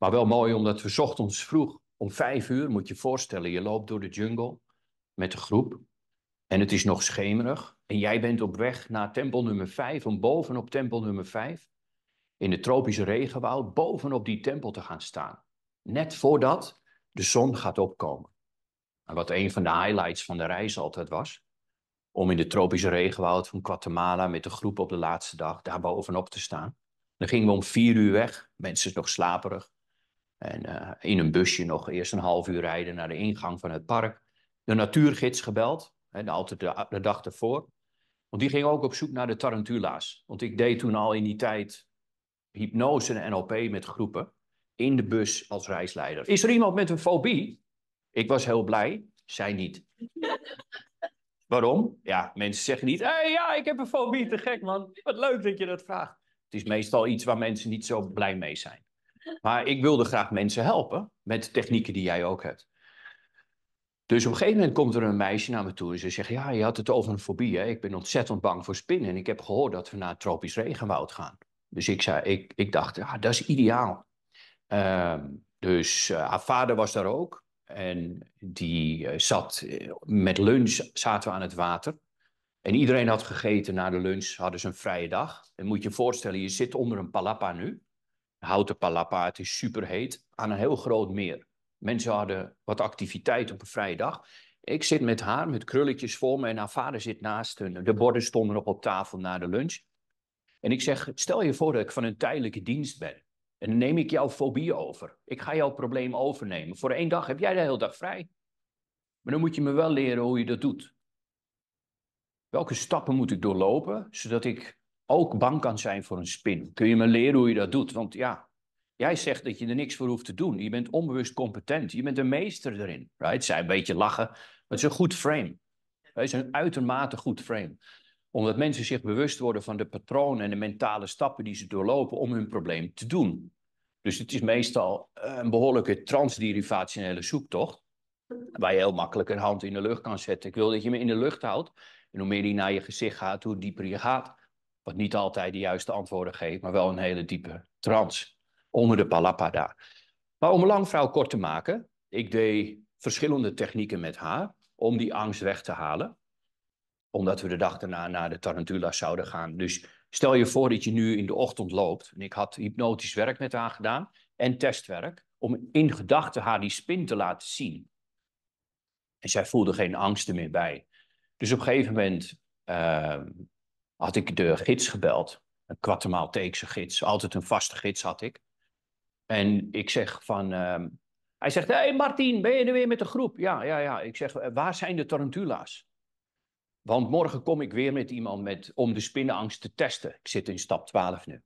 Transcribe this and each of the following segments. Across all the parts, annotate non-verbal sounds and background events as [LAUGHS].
Maar wel mooi omdat we ochtends vroeg om vijf uur, moet je voorstellen, je loopt door de jungle met de groep. En het is nog schemerig. En jij bent op weg naar tempel nummer vijf om bovenop tempel nummer vijf in het tropische regenwoud, bovenop die tempel te gaan staan. Net voordat de zon gaat opkomen. En wat een van de highlights van de reis altijd was, om in de tropische regenwoud van Guatemala met de groep op de laatste dag daar bovenop te staan. Dan gingen we om vier uur weg, mensen nog slaperig. En eh, in een busje nog eerst een half uur rijden naar de ingang van het park. De natuurgids gebeld, hè, altijd de, dag ervoor. Want die ging ook op zoek naar de tarantula's. Want ik deed toen al in die tijd hypnose en NLP met groepen. In de bus als reisleider. Is er iemand met een fobie? Ik was heel blij, zij niet. [LAUGHS] Waarom? Ja, mensen zeggen niet, hé hey, ja, ik heb een fobie, te gek man. Wat leuk dat je dat vraagt. Het is meestal iets waar mensen niet zo blij mee zijn. Maar ik wilde graag mensen helpen met de technieken die jij ook hebt. Dus op een gegeven moment komt er een meisje naar me toe en ze zegt: Ja, je had het over een fobie. Hè? Ik ben ontzettend bang voor spinnen en ik heb gehoord dat we naar het tropisch regenwoud gaan. Dus ik, zei, ik, ik dacht: Ja, ah, dat is ideaal. Ehm, dus eh, haar vader was daar ook en die eh, zat eh, met lunch, zaten we aan het water. En iedereen had gegeten na de lunch, hadden ze een vrije dag. En moet je je voorstellen, je zit onder een palapa nu houten palapa. Het is superheet aan een heel groot meer. Mensen hadden wat activiteit op een vrije dag. Ik zit met haar, met krulletjes voor me en haar vader zit naast hun. De borden stonden nog op tafel na de lunch. En ik zeg, stel je voor dat ik van een tijdelijke dienst ben. En dan neem ik jouw fobie over. Ik ga jouw probleem overnemen. Voor één dag heb jij de hele dag vrij. Maar dan moet je me wel leren hoe je dat doet. Welke stappen moet ik doorlopen, zodat ik ook bang kan zijn voor een spin. Kun je me leren hoe je dat doet? Want ja, jij zegt dat je er niks voor hoeft te doen. Je bent onbewust competent. Je bent een meester erin. Right? zijn een beetje lachen. Maar het is een goed frame. Het is een uitermate goed frame. Omdat mensen zich bewust worden van de patronen en de mentale stappen die ze doorlopen om hun probleem te doen. Dus het is meestal eh, een behoorlijke transderivationele zoektocht. Waar je heel makkelijk een hand in de lucht kan zetten. Ik wil dat je me in de lucht houdt. En hoe meer die naar je gezicht gaat, hoe dieper je gaat niet altijd de juiste antwoorden geeft, maar wel een hele diepe trance onder de palapada. Maar om een lang kort te maken, ik deed verschillende technieken met haar om die angst weg te halen. Omdat we de dag daarna naar de Tarantula zouden gaan. Dus stel je voor dat je nu in de ochtend loopt. En ik had hypnotisch werk met haar gedaan en testwerk. Om in gedachten haar die spin te laten zien. En zij voelde geen angsten meer bij. Dus op een gegeven moment ehm, had ik de gids gebeld. Een Guatemalteekse gids. Altijd een vaste gids had ik. En ik zeg van... Ehm, hij zegt, hé hey Martin, ben je er weer met de groep? Ja, ja, ja. Ik zeg, eh, waar zijn de tarantula's? Want morgen kom ik weer met iemand met, om de spinnenangst te testen. Ik zit in stap 12 nu.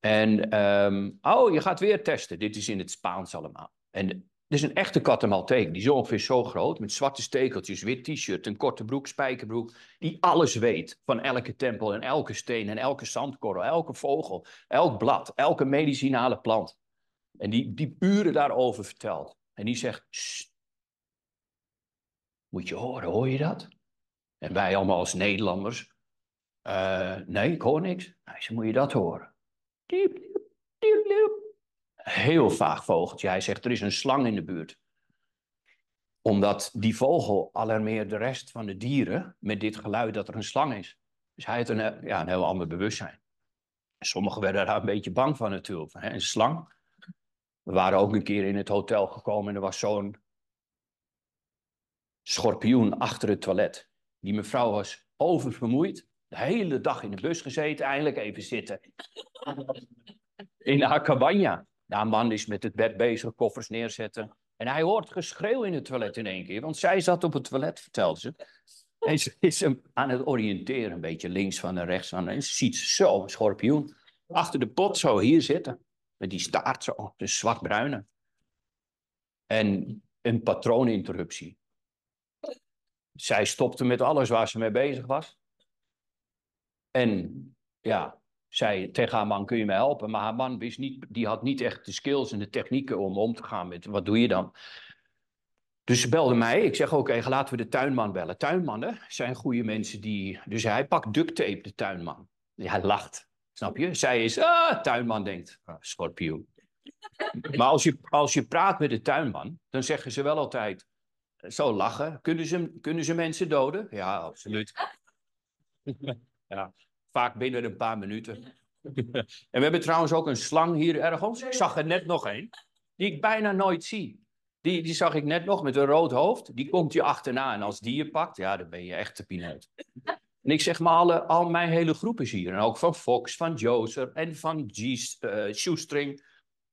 En, ehm, oh, je gaat weer testen. Dit is in het Spaans allemaal. En dus een echte kattenmalteek, die zo ongeveer zo groot, met zwarte stekeltjes, wit t-shirt, een korte broek, spijkerbroek, die alles weet van elke tempel en elke steen en elke zandkorrel, elke vogel, elk blad, elke medicinale plant. En die, die uren daarover vertelt. En die zegt, moet je horen, hoor je dat? En wij allemaal als Nederlanders, eh, nee, ik hoor niks. Hij zegt, moet je dat horen? Diep, diep, diep, diep heel vaag vogeltje. Hij zegt, er is een slang in de buurt. Omdat die vogel alarmeert de rest van de dieren met dit geluid dat er een slang is. Dus hij heeft een, ja, een heel ander bewustzijn. Sommigen werden daar een beetje bang van natuurlijk. Hè? Een slang. We waren ook een keer in het hotel gekomen en er was zo'n schorpioen achter het toilet. Die mevrouw was oververmoeid. De hele dag in de bus gezeten, eindelijk even zitten. In haar nou, een man is met het bed bezig, koffers neerzetten. En hij hoort geschreeuw in het toilet in één keer. Want zij zat op het toilet, vertelde ze. En ze is hem aan het oriënteren, een beetje links van en rechts van. En ze ziet zo, een schorpioen, achter de pot zo hier zitten. Met die staart zo, de zwartbruine. En een patrooninterruptie. Zij stopte met alles waar ze mee bezig was. En ja, zei tegen haar man, kun je me helpen? Maar haar man wist niet, die had niet echt de skills en de technieken om om te gaan met, wat doe je dan? Dus ze belde mij. Ik zeg oké, laten we de tuinman bellen. Tuinmannen zijn goede mensen die... Dus hij pakt duct tape, de tuinman. Ja, hij lacht. Snap je? Zij is, ah, tuinman denkt, ah, scorpio maar als je, als je praat met de tuinman, dan zeggen ze wel altijd, eh, zo lachen. Kunnen ze, kunnen ze mensen doden? Ja, absoluut. ja vaak binnen een paar minuten. [LAUGHS] en we hebben trouwens ook een slang hier ergens. Ik zag er net nog een, die ik bijna nooit zie. Die, die zag ik net nog met een rood hoofd. Die komt je achterna. En als die je pakt, ja, dan ben je echt de pineut. En ik zeg maar, alle, al mijn hele groep is hier. En ook van Fox, van Joser en van G, eh, Shoestring.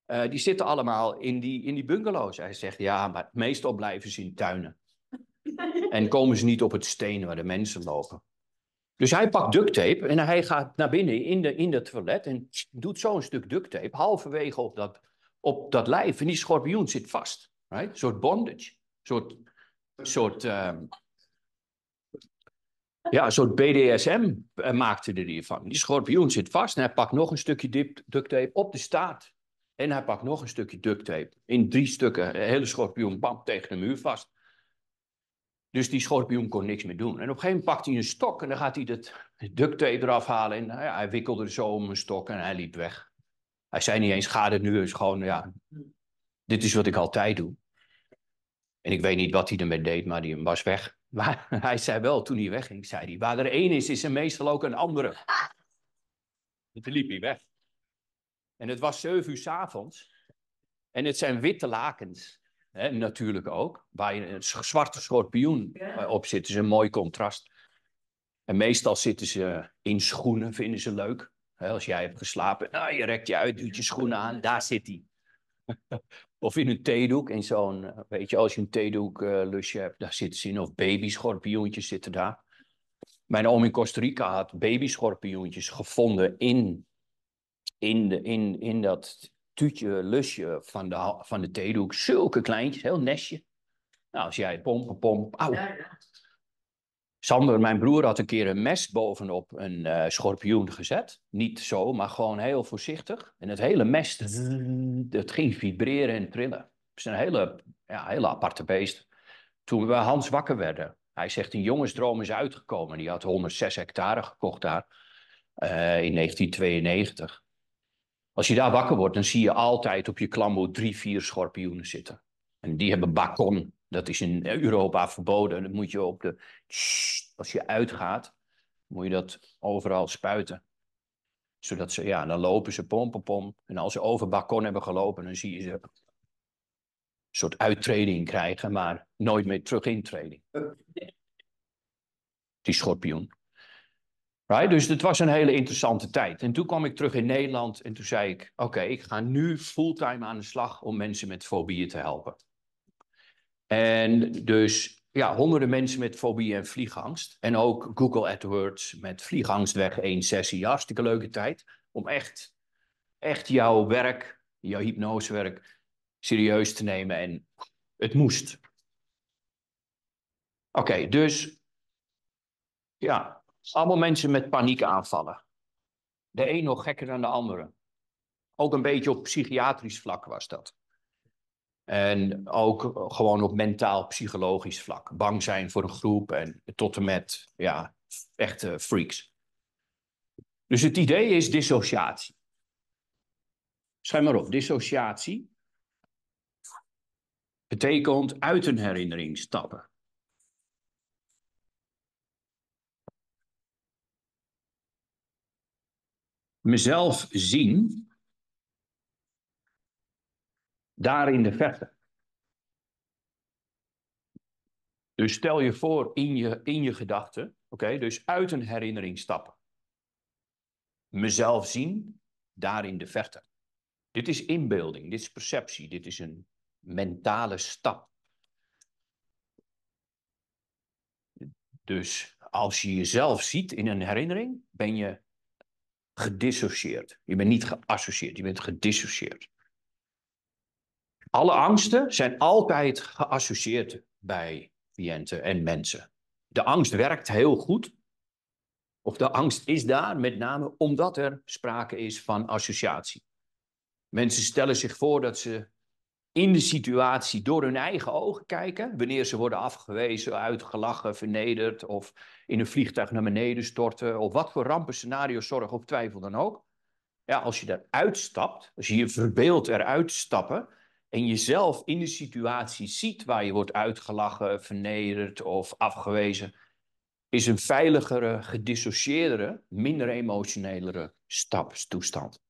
Eh, die zitten allemaal in die, in die bungalows. Hij zegt, ja, maar meestal blijven ze in tuinen. En komen ze niet op het steen waar de mensen lopen. Dus hij pakt duct tape en hij gaat naar binnen in, de, in dat toilet en doet zo'n stuk duct tape halverwege op dat, op dat lijf. En die schorpioen zit vast. Right? Een soort bondage. soort, soort ehm, ja, soort BDSM eh, maakte hij hiervan. Die schorpioen zit vast en hij pakt nog een stukje duct tape op de staat. En hij pakt nog een stukje duct tape. In drie stukken, hele schorpioen, bam, tegen de muur vast. Dus die schorpioen kon niks meer doen. En op een gegeven moment pakt hij een stok en dan gaat hij het duct tape eraf halen. En nou ja, hij wikkelde er zo om een stok en hij liep weg. Hij zei niet eens, ga het nu. is gewoon, ja, dit is wat ik altijd doe. En ik weet niet wat hij ermee deed, maar die was weg. [LAUGHS] Maar hij zei wel, toen hij wegging, zei hij, waar er één is, is er meestal ook een andere. En toen liep hij weg. En het was zeven uur s avonds. En het zijn witte lakens. Hè, natuurlijk ook. Waar je een zwarte schorpioen eh, op zit, is een mooi contrast. En meestal zitten ze in schoenen, vinden ze leuk. Hè, als jij hebt geslapen, nou, je rekt je uit, doet je schoenen aan, daar zit hij. [LAUGHS] of in een theedoek, in zo'n, eh, weet je, als je een theedoek eh, lusje hebt, daar zitten ze in. Of babyschorpioentjes zitten daar. Mijn oom in Costa Rica had babyschorpioentjes gevonden in, in, de, in, in dat tuutje, lusje van de, van de theedoek. Zulke kleintjes, heel nestje. Nou, als jij pomp, pomp, auw. Sander, mijn broer, had een keer een mes bovenop een eh, schorpioen gezet. Niet zo, maar gewoon heel voorzichtig. En het hele mes, het ging vibreren en trillen. Het is een hele, ja, hele aparte beest. Toen we Hans wakker werden, hij zegt, een jongensdroom is uitgekomen. Die had 106 hectare gekocht daar eh, in 1992. Als je daar wakker wordt, dan zie je altijd op je klambo drie, vier schorpioenen zitten. En die hebben bakon. Dat is in Europa verboden. En dat moet je op de. Als je uitgaat, moet je dat overal spuiten. Zodat ze, ja, dan lopen ze pom pom. En als ze over bakon hebben gelopen, dan zie je ze een soort uittreding krijgen, maar nooit meer terug eh. Die schorpioen. Right? Dus het was een hele interessante tijd. En toen kwam ik terug in Nederland en toen zei ik: Oké, ik ga nu fulltime aan de slag om mensen met fobieën te helpen. En dus ja, honderden mensen met fobieën en vliegangst. En ook Google AdWords met vliegangst weg, één sessie. Hartstikke leuke tijd om echt, echt jouw werk, jouw hypnosewerk, serieus te nemen. En het moest. Oké, dus ja, allemaal mensen met paniekaanvallen. De een nog gekker dan de andere. Ook een beetje op psychiatrisch vlak was dat. En ook gewoon op mentaal-psychologisch vlak. Bang zijn voor een groep en tot en met ja, echte freaks. Dus het idee is dissociatie. Schrijf maar op, dissociatie betekent uit een herinnering stappen. mezelf zien daar in de verte. Dus stel je voor in je, in je gedachten, oké, dus uit een herinnering stappen. Mezelf zien daar in de verte. Dit is inbeelding, dit is perceptie, dit is een mentale stap. Dus als je jezelf ziet in een herinnering, ben je gedissocieerd. Je bent niet geassocieerd, je bent gedissocieerd. Alle angsten zijn altijd geassocieerd bij cliënten en mensen. De angst werkt heel goed. Of de angst is daar met name omdat er sprake is van associatie. Mensen stellen zich voor dat ze in de situatie door hun eigen ogen kijken. Wanneer ze worden afgewezen, uitgelachen, vernederd of in een vliegtuig naar beneden storten. Of wat voor rampenscenario's zorg of twijfel dan ook. Ja, als je eruit stapt, als je je verbeeldt eruit stappen en jezelf in de situatie ziet waar je wordt uitgelachen, vernederd of afgewezen, is een veiligere, gedissocieerdere, minder emotionelere stapstoestand.